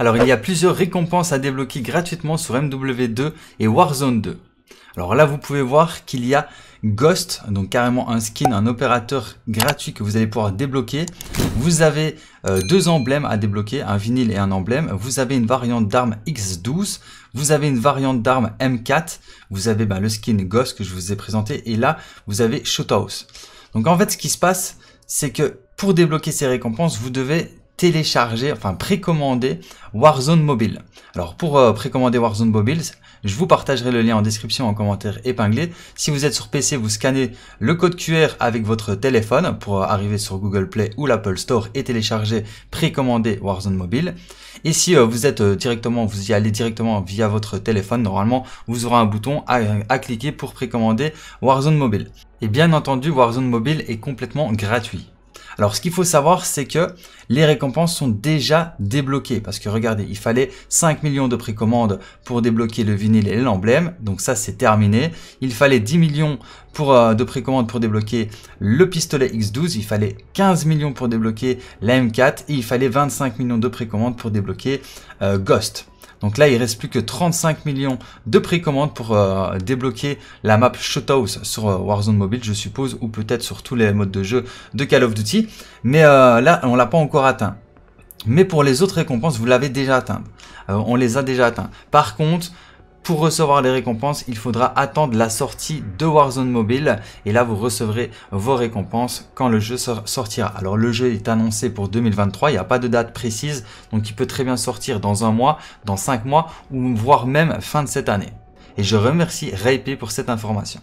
Alors il y a plusieurs récompenses à débloquer gratuitement sur MW2 et Warzone 2. Alors là vous pouvez voir qu'il y a Ghost, donc carrément un skin, un opérateur gratuit que vous allez pouvoir débloquer. Vous avez euh, deux emblèmes à débloquer, un vinyle et un emblème. Vous avez une variante d'arme X12, vous avez une variante d'arme M4, vous avez bah, le skin Ghost que je vous ai présenté et là vous avez Shothouse. Donc en fait ce qui se passe c'est que pour débloquer ces récompenses vous devez télécharger, enfin précommander Warzone Mobile. Alors pour euh, précommander Warzone Mobile, je vous partagerai le lien en description en commentaire épinglé. Si vous êtes sur PC, vous scannez le code QR avec votre téléphone pour euh, arriver sur Google Play ou l'Apple Store et télécharger, précommander Warzone Mobile. Et si euh, vous êtes directement, vous y allez directement via votre téléphone, normalement, vous aurez un bouton à cliquer pour précommander Warzone Mobile. Et bien entendu, Warzone Mobile est complètement gratuit. Alors ce qu'il faut savoir, c'est que les récompenses sont déjà débloquées. Parce que regardez, il fallait 5 millions de précommandes pour débloquer le vinyle et l'emblème. Donc ça, c'est terminé. Il fallait 10 millions pour, euh, de précommandes pour débloquer le pistolet X12. Il fallait 15 millions pour débloquer la M4. Et il fallait 25 millions de précommandes pour débloquer euh, Ghost. Donc là, il reste plus que 35 millions de précommandes pour euh, débloquer la map Shothouse sur euh, Warzone Mobile, je suppose, ou peut-être sur tous les modes de jeu de Call of Duty. Mais euh, là, on l'a pas encore atteint. Mais pour les autres récompenses, vous l'avez déjà atteint. on les a déjà atteint. Par contre, pour recevoir les récompenses, il faudra attendre la sortie de Warzone Mobile et là vous recevrez vos récompenses quand le jeu sortira. Alors le jeu est annoncé pour 2023, il n'y a pas de date précise, donc il peut très bien sortir dans un mois, dans cinq mois ou voire même fin de cette année. Et je remercie Raypay pour cette information.